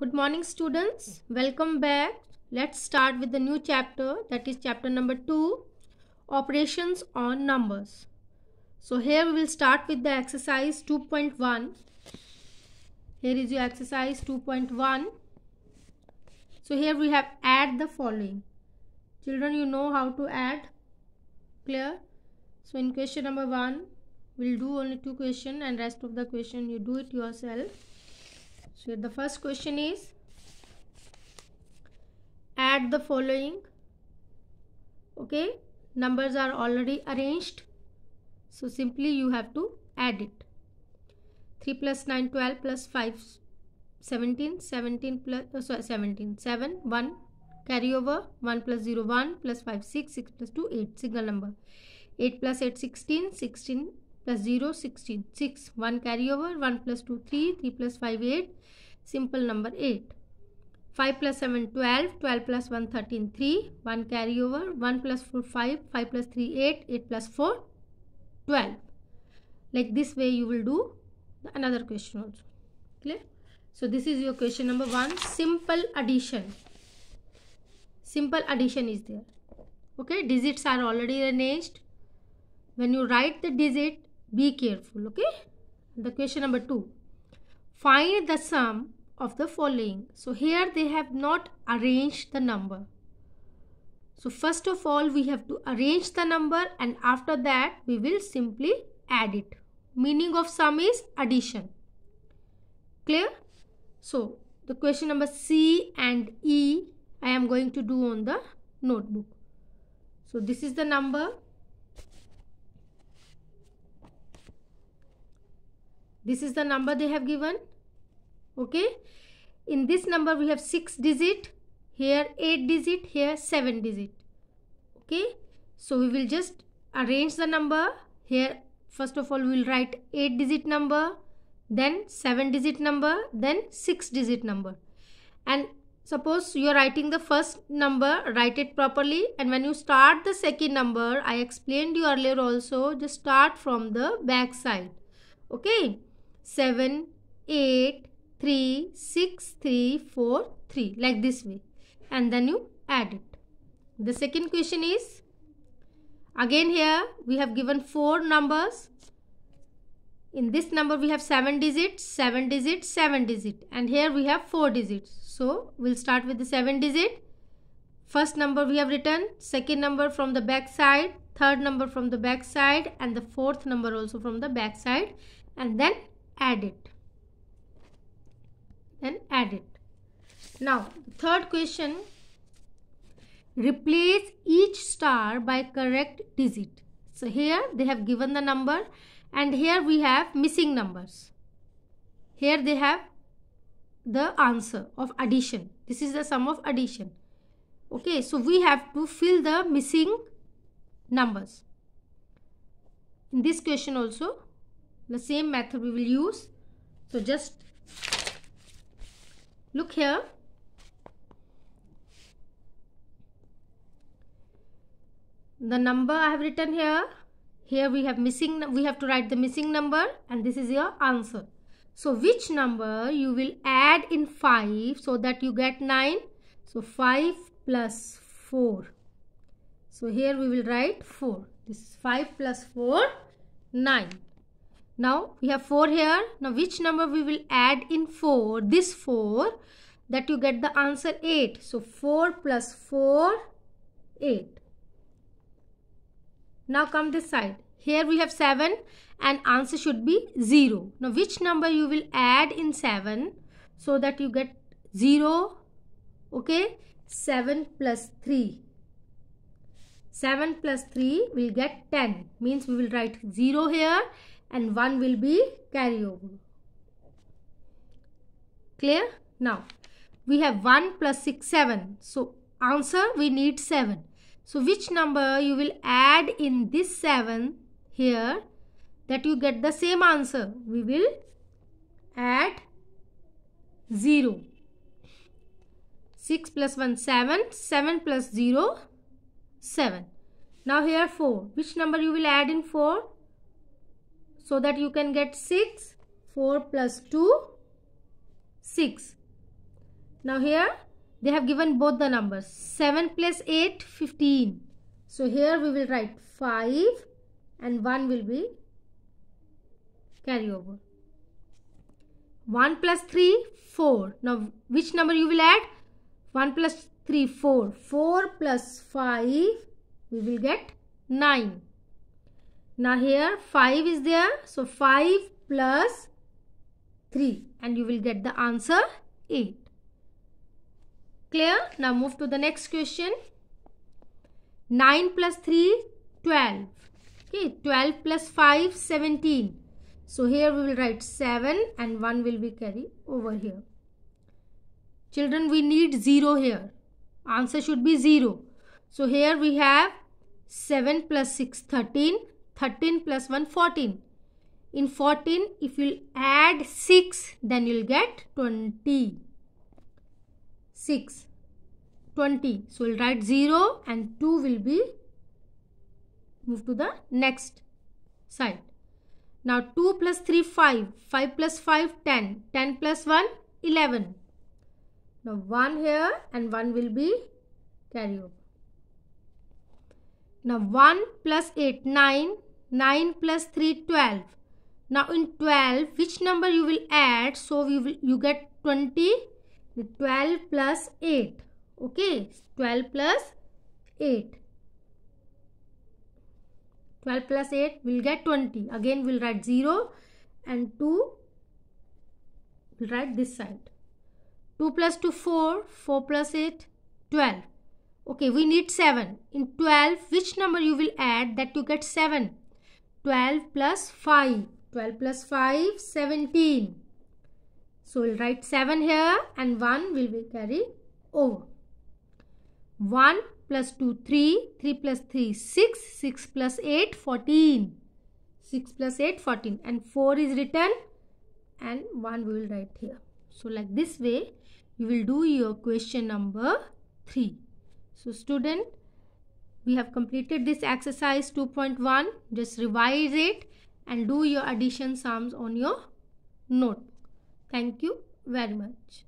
Good morning students. Welcome back. Let's start with the new chapter that is chapter number 2 Operations on Numbers. So here we will start with the exercise 2.1. Here is your exercise 2.1. So here we have add the following. Children you know how to add. Clear? So in question number 1 we'll do only two question and rest of the question you do it yourself. So the first question is add the following. Okay, numbers are already arranged. So simply you have to add it. 3 plus 9, 12 plus 5, 17, 17 plus, oh, sorry, 17, 7, 1, carry over 1 plus 0, 1 plus 5, 6, 6 plus 2, 8, single number. 8 plus 8, 16, 16 plus 0 16 6 1 carry over 1 plus 2 3 3 plus 5 8 simple number 8 5 plus 7 12 12 plus 1 13 3 1 carry over 1 plus 4 5 5 plus 3 8 8 plus 4 12 like this way you will do another question also clear so this is your question number 1 simple addition simple addition is there okay digits are already arranged when you write the digit be careful, okay? The question number two. Find the sum of the following. So here they have not arranged the number. So first of all, we have to arrange the number and after that, we will simply add it. Meaning of sum is addition. Clear? So the question number C and E I am going to do on the notebook. So this is the number this is the number they have given okay in this number we have 6 digit here 8 digit here 7 digit okay so we will just arrange the number here first of all we will write 8 digit number then 7 digit number then 6 digit number and suppose you are writing the first number write it properly and when you start the second number i explained you earlier also just start from the back side okay 7, 8, 3, 6, 3, 4, 3 like this way and then you add it. The second question is again here we have given 4 numbers. In this number we have 7 digits, 7 digits, 7 digit and here we have 4 digits. So we'll start with the 7 digit. First number we have written, second number from the back side, third number from the back side and the fourth number also from the back side and then add it then add it now third question replace each star by correct digit so here they have given the number and here we have missing numbers here they have the answer of addition this is the sum of addition okay so we have to fill the missing numbers in this question also the same method we will use so just look here the number I have written here here we have missing we have to write the missing number and this is your answer so which number you will add in 5 so that you get 9 so 5 plus 4 so here we will write 4 this is 5 plus 4 9 now we have 4 here. Now which number we will add in 4? This 4 that you get the answer 8. So 4 plus 4, 8. Now come this side. Here we have 7 and answer should be 0. Now which number you will add in 7 so that you get 0. Okay. 7 plus 3. 7 plus 3 will get 10. Means we will write 0 here and 1 will be carryover. Clear? Now, we have 1 plus 6, 7. So, answer we need 7. So, which number you will add in this 7 here that you get the same answer? We will add 0. 6 plus 1, 7. 7 plus 0, 7. Now here 4. Which number you will add in 4? so that you can get 6 4 plus 2 6 now here they have given both the numbers 7 plus 8 15 so here we will write 5 and 1 will be carry over 1 plus 3 4 now which number you will add 1 plus 3 4 4 plus 5 we will get 9 now here 5 is there. So 5 plus 3 and you will get the answer 8. Clear? Now move to the next question. 9 plus 3, 12. Okay, 12 plus 5, 17. So here we will write 7 and 1 will be carried over here. Children, we need 0 here. Answer should be 0. So here we have 7 plus 6, 13 13 plus 1 14 in 14 if you add 6 then you'll get 20 6 20 so we'll write 0 and 2 will be move to the next side now 2 plus 3 5 5 plus 5 10 10 plus 1 11 now 1 here and 1 will be carry over now 1 plus 8, 9. 9 plus 3, 12. Now in 12, which number you will add? So you, will, you get 20. 12 plus 8. Okay. 12 plus 8. 12 plus 8 will get 20. Again we'll write 0 and 2 we'll write this side. 2 plus 2 4, 4 plus 8 12. Okay, we need 7. In 12, which number you will add that you get 7? 12 plus 5. 12 plus 5, 17. So, we'll write 7 here and 1 will be carried over. 1 plus 2, 3. 3 plus 3, 6. 6 plus 8, 14. 6 plus 8, 14. And 4 is written and 1 we will write here. So, like this way, you will do your question number 3. So student, we have completed this exercise 2.1. Just revise it and do your addition sums on your notebook. Thank you very much.